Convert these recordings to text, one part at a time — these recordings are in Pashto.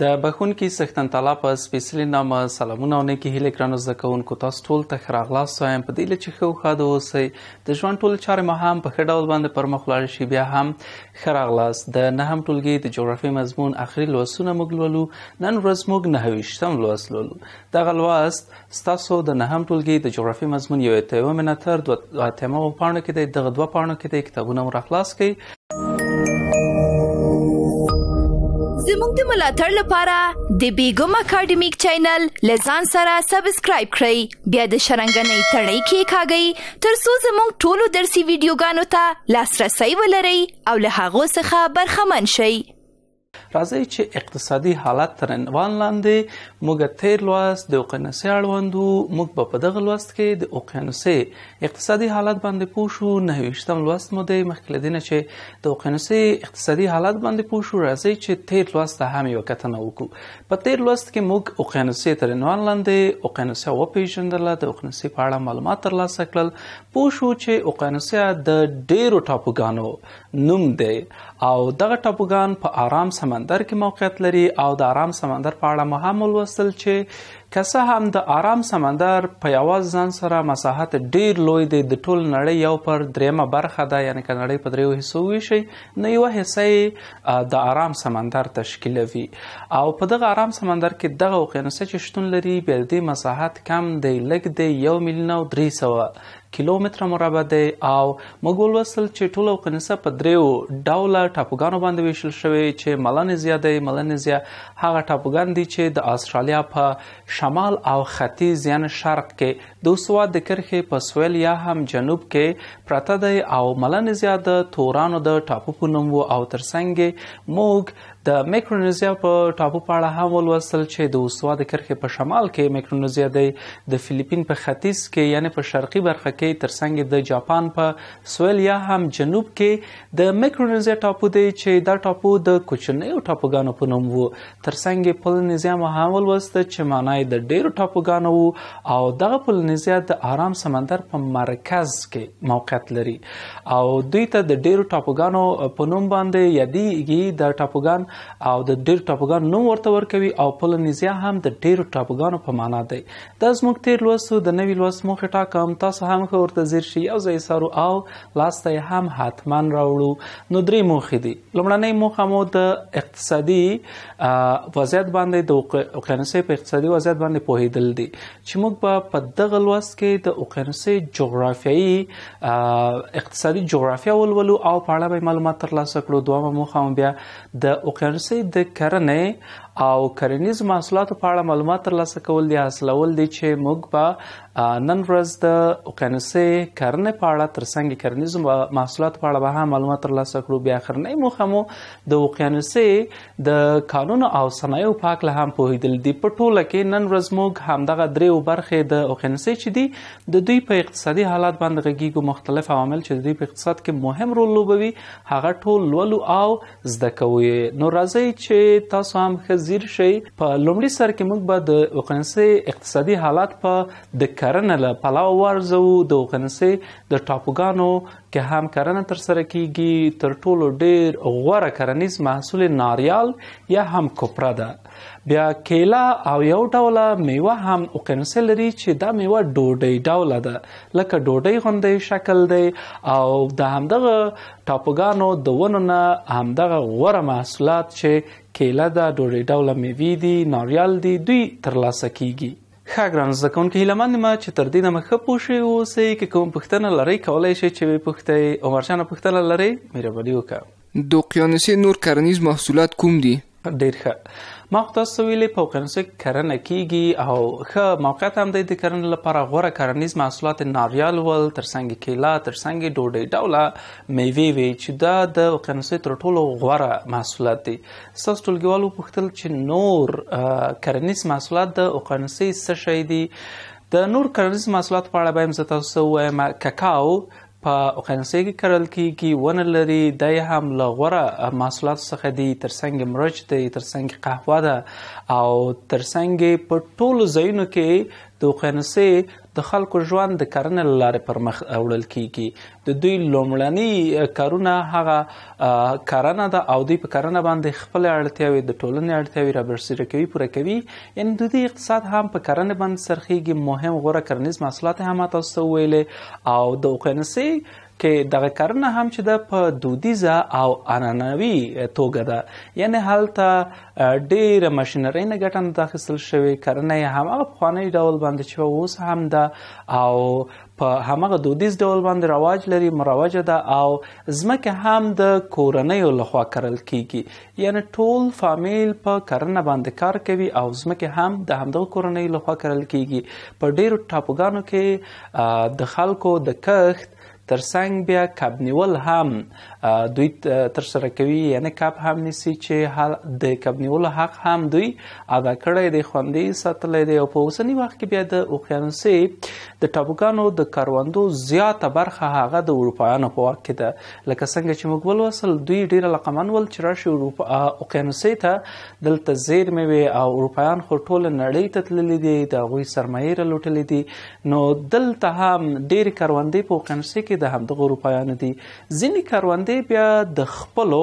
د بخون کې سختن تعالی په سپیشلی نامه سلامونه او نیکی هیله کرانو زکونکو تاسو ټول ته خراغلاس سویم په دې لچې خو خاده اوسئ د ژوند ټول چارې مهم په خډول باندې پر مخ لاړ شي بیا هم خراغلاس د نه هم ټولګي د جغرافي مضمون اخري لوسونه موږ لولو نن ورځ موږ نه ویشتم لوس لولو دا غلواست ستاسو د نه هم ټولګي د جغرافي مضمون یو ته ومنه تر دوه تمه پاڼه کې د دغه دوه پاڼه کې د کتابونو راخلاص کړئ زموږ د ملاتړ لپاره د بیګم اکیډمیک چینل لزان سره سبسکرایب کړئ بیا د شرنګنې تړۍ کې کاږئ ترڅو زموږ ټولو درسي ویډیوګانو ته لاسرسی ولرئ او له هغو څخه برخمن شئ راځي چې اقتصادي حالت تر عنوان لاندې موږ تیر لوست د اقیانوسي اړوندو موږ په دغه لوست کې د اقیانوسي اقتصادي حالت باندې پوښو نه وشتم لوست مو د مخکله دینه چې د اقیانوسي اقتصادي حالت باندې پوښو راځي چې تیر لوست هم یو کتنه وکړو په تیر لوست کې موږ اقیانوسي تر عنوان لاندې اقیانوسي او پیژندل د اقیانوسي په اړه معلومات ترلاسه کړل پوښو چې اقیانوسي د ډیرو ټاپوګانو نوم دی او دغه ټاپوګان په آرام سمندر کې موقعیت لري او د آرام سمندر په اړه مهم ولوستل چې کسه هم د آرام سمندر په یواز ځان سره مساحت ډیر لوی دی د ټول نړۍ یو پر دریمه برخه ده یعنی ک نړۍ په دریو حصو ویشي نو یو حصہ د آرام سمندر تشکیلوي او په دغه آرام سمندر کې دغه اقیانوس چې شتون لري بل دې مساحت کم دی لګ دی 1 میلیون او 300 کیلومتر مربع دی او مګول وصل چې ټول او کنيسه په دریو ډول ټاپوګانو باندې ویشل شوی چې ملانیزیا دی ملانیزیا هغه ټاپوګان دي چې د استرالیا په شمال او ختیځ یعنی شرق کې د سواد د کرخې په سویل یا هم جنوب کې پراته دی او ملانیزیا د تورانو د ټاپو په نوم او ترڅنګ موګ د میکرونیزیا په ټاپو پاړه هم ولوسل چې د سواد کرخې په شمال کې میکرونیزیا دی د فلیپین په ختیځ کې یعنی په شرقي برخه کې ترڅنګ د جاپان په سویل یا هم جنوب کې د میکرونیزیا ټاپو دی چې دا ټاپو د کوچنیو ټاپوګانو په نوم وو ترڅنګ پولینیزیا محاول وسته چې معنی د ډیرو ټاپوګانو او دغه پولینیزیا د آرام سمندر په مرکز کې موقعیت لري او دوی ته د ډیرو ټاپوګانو په نوم باندې یادېږي د ټاپوګان او د ډیرو ټاپوګان نوم ورته ورکوي او پولینیزیا هم د ډیرو ټاپوګانو په معنا دی دا زموږ تیر لوستو د نوی لوست مخه ټاکم تاسو هم خو ورته ځیر شي او زه یې سارو او لاسته یې هم حتما راوړو نو درې موخې دي لومړنۍ موخه مو د اقتصادي وضعیت باندې د اوکرانسي په اقتصادي وضعیت باندې پوهیدل دي چې موږ په دغه لوست کې د اوکرانسي جغرافیایي اقتصادي جغرافیه ولولو او په اړه معلومات ترلاسه کړو دوه موخه بیا د اوکرانسي د کرنې او کرنیز محصولاتو په اړه معلومات ترلاسه کول دي حاصلول دي چې موږ په نن ورځ د اوقیانوسي کرنې په اړه ترڅنګ کرنیز محصولاتو په اړه به معلومات ترلاسه کړو بیا خرنۍ موخه مو د اوقیانوسي د قانون او صنایعو پاک له هم پوهیدل دي په ټوله کې نن ورځ موږ همدغه درې برخې د اوقیانوسي چې دي د دوی په اقتصادي حالت باندې غږیږو مختلف عوامل چې د دوی په اقتصاد کې مهم رول لوبوي هغه ټول لولو او زده کوي نو راځي چې تاسو هم خزي وزیر شي په لومړي سر کې موږ به د وقنسې اقتصادي حالات په د کرنې له پلاو ورزو د وقنسې د ټاپوګانو که هم کرنه تر سره کیږي تر ټولو ډیر غوړه کرنیز محصول ناریال یا هم کوپرا ده بیا کیلا او یو ډول میوه هم وقنسې لري چې دا میوه ډوډۍ ډول ده لکه ډوډۍ غوندې شکل دی او د همدغه ټاپوګانو د ونونو همدغه غوړه محصولات چې کېله ده ډوډۍ ډوله میوې دي ناریال دي دوی ترلاسه کیږي ښه ګران زده کوونکي هیلمند یم چې تر دې دمه ښه پوه شوي اوسئ که کوم پوښتنه لرئ کولی شئ چې وپوښتئ عمرشانه پوښتنه لرئ مهرباني وکړه د اقیانوسي نور کرنیز محصولات کوم دي ډیر ښه ما تاسو ویلې په اوقیانوسي کرنه کیږي او ښه موقعیت هم د کرنې لپاره غوره کرنیز محصولات ناریال ول ترڅنګ کیلا ترڅنګ ډوډۍ ډوله میوه وی چې دا د اوقیانوسي تر ټولو غوره محصولات دي ساس ټولګوالو پوښتل چې نور کرنیز محصولات د اوقیانوسي څه شي دي د نور کرنیز محصولات په اړه به هم تاسو وایم کاکاو په اوقیانوسي کې کرل کیږي ونه لري د هم لغوره محصولات څخه دي ترڅنګ مرچ دي ترڅنګ قهوه ده او ترڅنګ په ټولو ځایونو کې د اوقیانوسي د خلکو ژوند د کرنې لارې پر مخ وړل کیږي د دوی لومړني کارونه هغه کرنه ده او دوی په کرنه باندې خپل اړتیاوې د ټولنې اړتیاوې را برسېره کوي پوره کوي یعنی د دوی اقتصاد هم په کرنه باندې سرخیږي مهم غوره کرنیز محصولات هم تاسو ویلې او د اوقیانوسي کې دغه کارونه هم چې د په دودیزه او انانوي توګه ده یعنی هلته ډېر ماشينري نه ګټنه داخل شوی کرنه هم هغه خواني ډول باندې چې اوس هم ده او په همغه دودیز ډول باندې رواج لري مروجه ده او زمکه هم د کورنۍ لخوا کرل کیږي یعنی ټول فامیل په کرنه باندې کار کوي او زمکه هم د همدغه کورنۍ لخوا کرل کیږي په ډیرو ټاپوګانو کې د خلکو د کښت ترڅنګ بیا کب نیول هم دوی تر سره کوي یعنی کاپ هم نسی چې د کب نیول حق هم دوی ادا کړی دی خوندې ساتلې دی او په اوسنی وخت کې بیا د اوقیانوسي د ټاپوګانو د کاروندو زیاته برخه هغه د اروپایانو په واک کې ده لکه څنګه چې موږ ولوسل دوی ډیر لقمان ول چې راشي اروپا اوقیانوسي ته دلته زیر مې او اروپایان خو ټول نړۍ ته تللي دي د غوي سرمایې را لوټلې دي نو دلته هم ډیر کاروندې په اوقیانوسي کې د همدغه اروپایانو دي ځینې کاروندې دی بیا د خپلو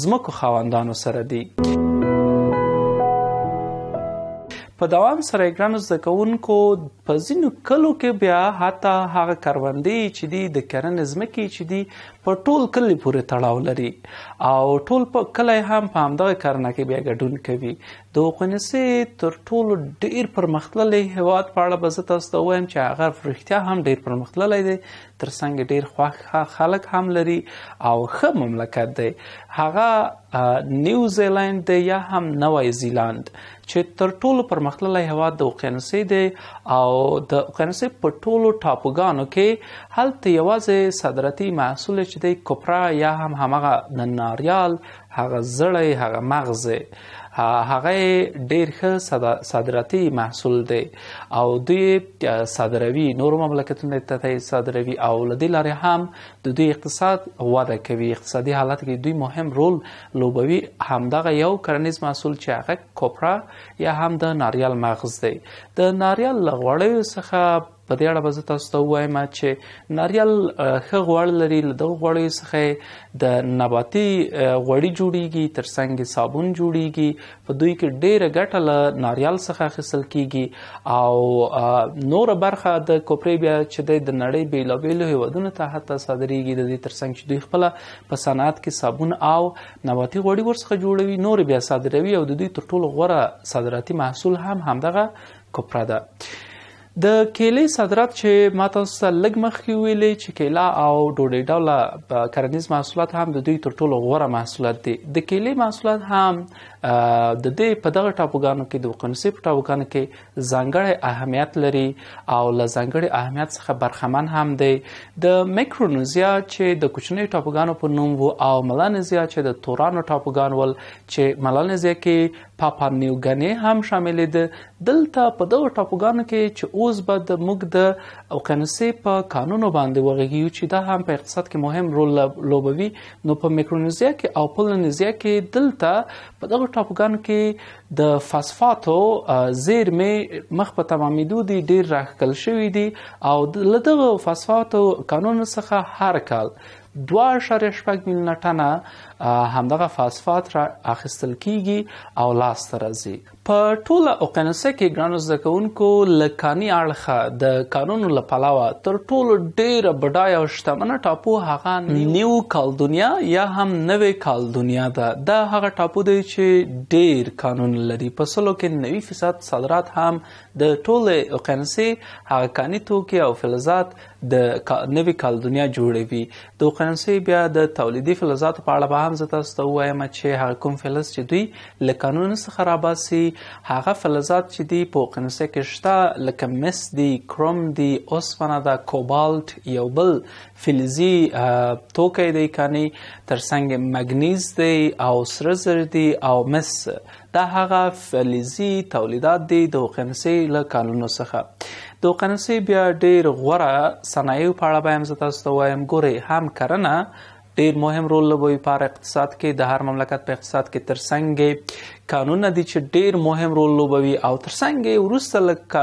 زمکو خاوندانو سره دی په دوام سره ګرانو زکونکو په ځینو کلو کې بیا حتی هغه کاروندې چې دی د کرن زمکی چې دی په ټول کلی پورې تړاو لري او ټول په کلی هم په همدغه کارنه کې بیا ګډون کوي د اقیانوسي تر ټولو ډیر پرمختللی هیواد په اړه به زه تاسو ته وایم چې هغه رښتیا هم ډیر پرمختللی دی تر څنګه ډیر خوښ خلک هم لري او ښه مملکت دی هغه نیوزیلند دی یا هم نوی زیلاند چې تر ټولو پرمختللی هواد د اقیانوسي دی او د اقیانوسي په ټولو ټاپوګانو کې هلته یوازې صدرتي محصول چې دی کوپرا یا هم همغه ناریال هغه زړی هغه مغزه هغه ډیر ښه صادراتي محصول دی او دوی صادروي نور مملکتونو ته یې صادروي او لدې لارې هم د دوی اقتصاد وده کوي اقتصادي حالت کې دوی مهم رول لوبوي همدغه یو کرنیز محصول چې هغه کوپرا یا هم د ناریال مغز دی د ناریال لغوړیو څخه په دې اړه به تاسو ته وایم چې ناریل ښه غوړ لري له دغه غوړیو څخه د نباتي غوړي جوړیږي ترڅنګ صابون جوړیږي په دوی کې ډېره ګټه له ناریل څخه حاصل کیږي او نور برخه د کوپرې بیا چې د نړۍ بیلابیلو هیوادونو ته حتی صادرېږي د دې ترڅنګ چې دوی خپل په صنعت کې صابون او نباتي غوړي ورڅخه جوړوي نور بیا صادروي او د دوی تر ټولو غوره صادراتي محصول هم همدغه کوپره ده د کېلې صادرات چې ماته سره لګ مخکې ویلې چې کېلا او ډوډۍ ډوله کرنیز محصولات هم د دوی تر ټولو غوره محصولات دي د کېلې محصولات هم د دې په دغه ټاپوګانو کې د وقنصي په ټاپوګانو کې ځانګړی اهمیت لري او له ځانګړي اهمیت څخه برخمن هم دی د میکرونیزیا چې د کوچنی ټاپوګانو په نوم وو او ملانیزیا چې د تورانو ټاپوګان ول چې ملانیزیا کې پاپا نیوګنې هم شامل دي دلته په دغه ټاپوګانو کې چې اوس به د موږ د وقنصي په قانونو باندې وغږیو چې دا هم په اقتصاد کې مهم رول لوبوي نو په میکرونیزیا کې او پولنیزیا کې دلته په دغه ټاپوګانو کې د فاسفاتو زیرمه مخ په تمامیدو دي ډیر راخکل شوې دي او له دغه فاسفاتو قانون څخه هر کال 2.8 میلیون ټنه همدغه فاسفات را اخیستل کیږي او لاس ته راځي په ټوله اوقیانوسه کې ګرانو زکونکو لکانی اړخه د قانونو لپاره تر ټولو ډیره بډای او شتمنه ټاپو هغه نیو کالدونیا یا هم نوې کالدونیا ده دا هغه ټاپو دی چې ډیر قانون لري په سلو کې 90% صادرات هم د ټوله اوقیانوسه هغه کانی توکي او فلزات د نوې کالدونیا جوړوي د اوقیانوسه بیا د تولیدي فلزاتو په اړه به هم زه تاسو ته وایم چې هغه کوم فلز چې دوی له قانون څخه راباسي هغه فلزات چې دی په قنسه کې شته لکه مس دی کروم دی اوسپنه دا کوبالت یو بل فلزي توکي دی کاني ترڅنګ مګنیز دی او سره زر دی او مس دا هغه فلزي تولیدات دي د قنسه له قانون څخه د قنسه بیا ډیر غوره صنایع په اړه به هم تاسو ته وایم ګوري هم کرنه ډیر مهم رول لوبوي په اقتصاد کې د هر مملکت په اقتصاد کې ترڅنګ قانون دي چې ډیر مهم رول لوبوي او ترڅنګ وروسته لکه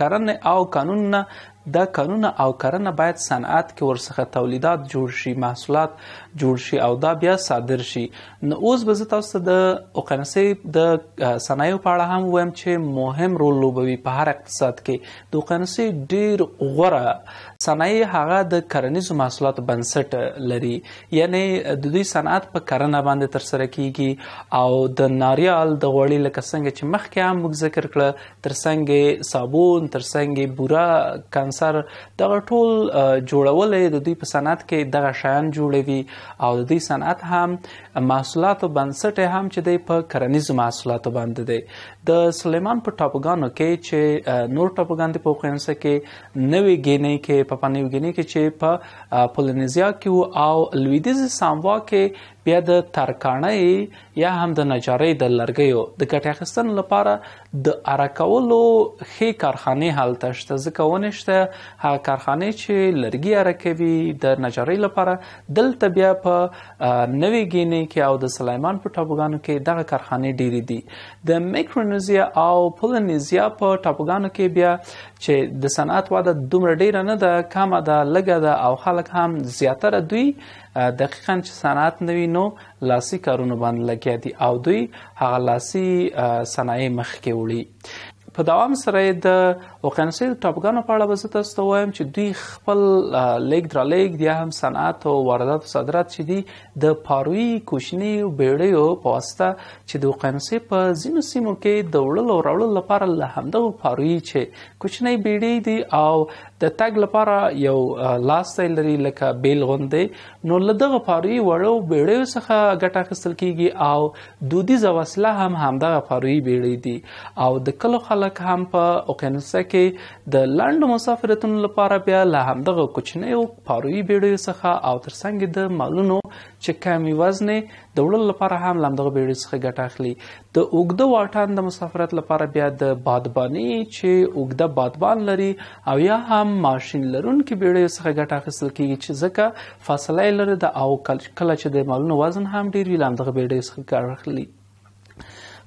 کرن او قانون د قانون او کرنه باید صنعت کې ورڅخه تولیدات جوړ شي محصولات جوړ شي او دا بیا صادر شي نو اوس به تاسو د اوقنسي د صنایعو په اړه هم وایم چې مهم رول لوبوي په هر اقتصاد کې د اوقنسي ډیر غوره صنایع هغه د کرنیزو محصولاتو بنسټ لري یعنی د دوی صنعت په کرنه باندې تر سره کیږي او د ناریال د غوړي لکه څنګه چې مخکې هم موږ ذکر کړ تر څنګه صابون تر څنګه بوره کانس سنسر دغه ټول جوړولې د دوی په صنعت کې دغه شیان جوړوي او د دوی صنعت هم محصولاتو بنسټ هم چې د په کرنیزو محصولاتو باندې دی د سلیمان په ټاپګانو کې چې نور ټاپګان د پوخینسه کې نوې ګینې کې په پانیو ګینې کې چې په پولینیزیا کې او لویدیز ساموا کې بیا د ترکاڼۍ یا هم د نجارۍ د لرګیو د ګټه اخیستنې لپاره د اراکولو خې کارخانه حالت شته ځکه ونشته هغه کارخانه چې لرګي اراکوي د نجارۍ لپاره دلته بیا په نوې ګینه کې او د سليمان په ټاپوګانو کې دغه کارخانه ډېری دي د میکرونیزیا او پولینیزیا په ټاپوګانو کې بیا چې د صنعت واده دومره ډېر نه ده کم ده لګه ده او خلک هم زیاتره دوی دقیقا چې صنعت نوي نو لاسي کارونه باندې لګیا دي او دوی هغه لاسي صنایع مخکې وړي په دوام سره د اوقیانوسي ټاپګانو په اړه وزت تاسو وایم چې دوی خپل لیک درا لیک یا هم صنعت او واردات او صادرات چې دي د پاروي کوشنی بیړیو په واسطه چې د اوقیانوسي په ځینو سیمو کې د وړل او راوړل لپاره له همدغه پاروي چې کوشنی بیړی دي او د تګ لپاره یو لاسته لري لکه بیل غوندې نو له دغه پاروي وړو بیړیو څخه ګټه اخیستل کیږي او دودیزه وسله هم همدغه پاروي بیړی دي او د کلو خلک خلک هم په اوقیانوسه کې د لنډو مسافرتونو لپاره بیا له همدغه کوچنیو پاروي بیړیو څخه او ترڅنګ د مالونو چې کمی وزنې د وړلو لپاره هم لمدغه بیړیو څخه ګټه اخلي د اوګده واټن د مسافرت لپاره بیا د بادبانی چې اوګده بادبان لري او یا هم ماشين لرونکو بیړیو څخه ګټه اخیستل کیږي چې ځکه فاصله لري د او کله چې د مالونو وزن هم ډیر وي لمدغه بیړیو څخه ګټه اخلي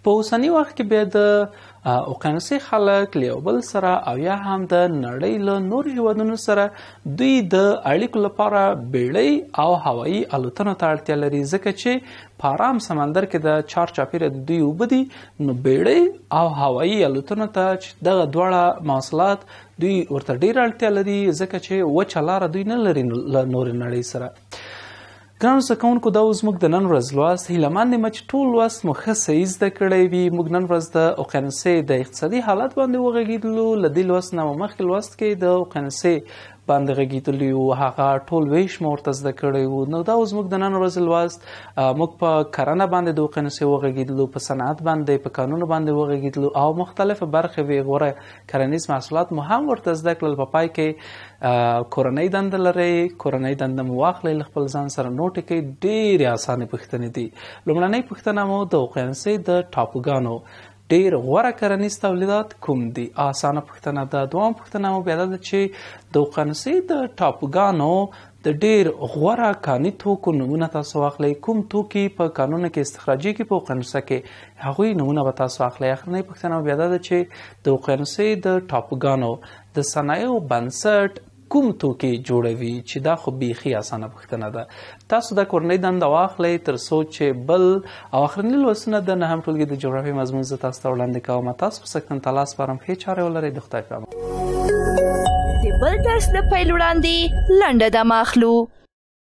په اوسنی وخت کې بیا د اوقیانوسي خلک له بل سره او یا هم د نړۍ له نور هیوادونو سره دوی د اړیکو لپاره بیړۍ او هوایی الوتنو ته اړتیا لري ځکه چې په آرام سمندر کې د چار چاپیره د دوی وبدي نو بیړۍ او هوایی الوتنو ته دغه دواړه مواصلات دوی ورته ډیر اړتیا لري ځکه چې و چلار دوی نه لري له نور نړۍ سره ګران سکونکو دا اوس موږ د نن ورځ لوست هیلمن مچ ټول لوست مو ښه سیز د کړی وي موږ نن ورځ د اوقنسي د اقتصادي حالت باندې وغږیدلو لدې لوست نه مخکې لوست کې د اوقنسي باندې غږیدلی او هغه ټول ویش مورته زده کړی وو نو دا اوس موږ د نن ورځ لواست موږ په کرنه باندې د وقنسي وغږیدلو په صنعت باندې په قانون باندې وغږیدلو او مختلفه برخه وی غوړه کرنیز محصولات مو هم ورته زده کړل په پای کې کورنۍ دند لري کورنۍ دند مو واخلې خپل ځان سره نوټ کې ډېری اسانه پوښتنې دي لومړنۍ پوښتنه مو د وقنسي د ټاپوګانو ډیر غوړه کرنیز تولیدات کوم دي اسانه پښتنه د دوام پښتنه مو بیا د چې د قنصي د ټاپګانو د ډیر غوړه کاني توکو نمونه تاسو واخلئ کوم توکي په قانون کې استخراجي کې په قنصه کې هغوی نمونه به تاسو واخلئ اخرنۍ پښتنه بیا د چې د قنصي د ټاپګانو د صنایعو بنسټ کوم توکي جوړوي چې دا خو بيخي اسانه پوښتنه ده تاسو د کورنۍ دنده واخلې تر سوچ بل او اخرنی لوسنه د نه هم ټولګي د جغرافي مضمون ز تاسو وړاندې کوم تاسو په سکتن تلاس پرم خې چاره ولري د خدای په امان د بل درس د پیل وړاندې لنډه د ماخلو